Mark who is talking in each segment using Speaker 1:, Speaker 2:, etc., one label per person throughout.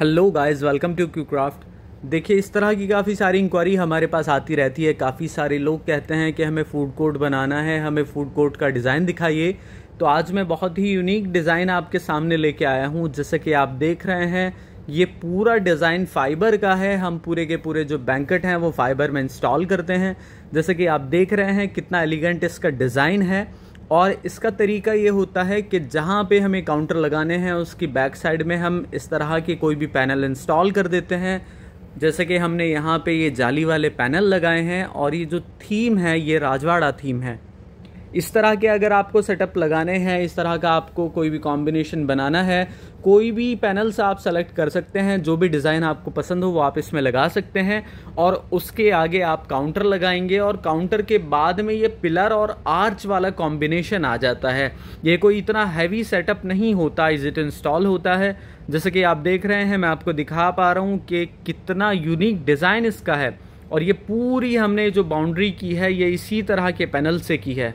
Speaker 1: hello guys welcome to Q craft देखिए इस तरह की काफ़ी सारी इंक्वायरी हमारे पास आती रहती है काफ़ी सारे लोग कहते हैं कि हमें फूड कोर्ट बनाना है हमें फूड कोर्ट का डिज़ाइन दिखाइए तो आज मैं बहुत ही यूनिक डिज़ाइन आपके सामने लेके आया हूँ जैसे कि आप देख रहे हैं ये पूरा डिज़ाइन फाइबर का है हम पूरे के पूरे जो बैंकट हैं वो फाइबर में इंस्टॉल करते हैं जैसे कि आप देख रहे हैं कितना एलिगेंट इसका डिज़ाइन है और इसका तरीका ये होता है कि जहाँ पे हमें काउंटर लगाने हैं उसकी बैक साइड में हम इस तरह के कोई भी पैनल इंस्टॉल कर देते हैं जैसे कि हमने यहाँ पे ये जाली वाले पैनल लगाए हैं और ये जो थीम है ये राजवाड़ा थीम है इस तरह के अगर आपको सेटअप लगाने हैं इस तरह का आपको कोई भी कॉम्बिनेशन बनाना है कोई भी पैनल्स आप सेलेक्ट कर सकते हैं जो भी डिज़ाइन आपको पसंद हो वो आप इसमें लगा सकते हैं और उसके आगे आप काउंटर लगाएंगे और काउंटर के बाद में ये पिलर और आर्च वाला कॉम्बिनेशन आ जाता है ये कोई इतना हैवी सेटअप नहीं होता इज इट इंस्टॉल होता है जैसे कि आप देख रहे हैं मैं आपको दिखा पा रहा हूँ कि कितना यूनिक डिज़ाइन इसका है और ये पूरी हमने जो बाउंड्री की है ये इसी तरह के पैनल से की है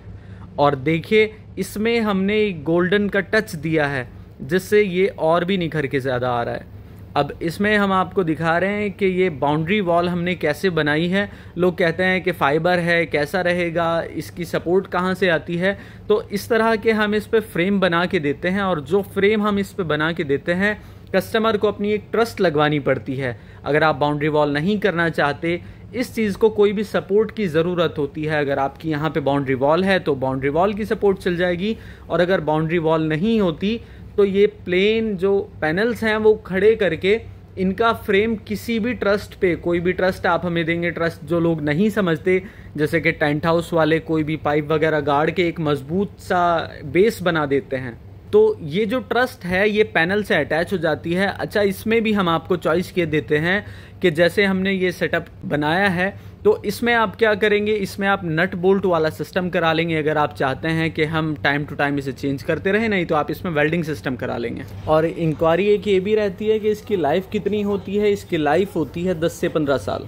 Speaker 1: और देखिए इसमें हमने गोल्डन का टच दिया है जिससे ये और भी निखर के ज़्यादा आ रहा है अब इसमें हम आपको दिखा रहे हैं कि ये बाउंड्री वॉल हमने कैसे बनाई है लोग कहते हैं कि फाइबर है कैसा रहेगा इसकी सपोर्ट कहाँ से आती है तो इस तरह के हम इस पर फ्रेम बना के देते हैं और जो फ्रेम हम इस पर बना के देते हैं कस्टमर को अपनी एक ट्रस्ट लगवानी पड़ती है अगर आप बाउंड्री वॉल नहीं करना चाहते इस चीज़ को कोई भी सपोर्ट की ज़रूरत होती है अगर आपकी यहाँ पे बाउंड्री वॉल है तो बाउंड्री वॉल की सपोर्ट चल जाएगी और अगर बाउंड्री वॉल नहीं होती तो ये प्लेन जो पैनल्स हैं वो खड़े करके इनका फ्रेम किसी भी ट्रस्ट पे कोई भी ट्रस्ट आप हमें देंगे ट्रस्ट जो लोग नहीं समझते जैसे कि टेंट हाउस वाले कोई भी पाइप वगैरह गाड़ के एक मजबूत सा बेस बना देते हैं तो ये जो ट्रस्ट है ये पैनल से अटैच हो जाती है अच्छा इसमें भी हम आपको चॉइस के देते हैं कि जैसे हमने ये सेटअप बनाया है तो इसमें आप क्या करेंगे इसमें आप नट बोल्ट वाला सिस्टम करा लेंगे अगर आप चाहते हैं कि हम टाइम टू टाइम इसे चेंज करते रहें नहीं तो आप इसमें वेल्डिंग सिस्टम करा लेंगे और इंक्वायरी एक ये भी रहती है कि इसकी लाइफ कितनी होती है इसकी लाइफ होती है दस से पंद्रह साल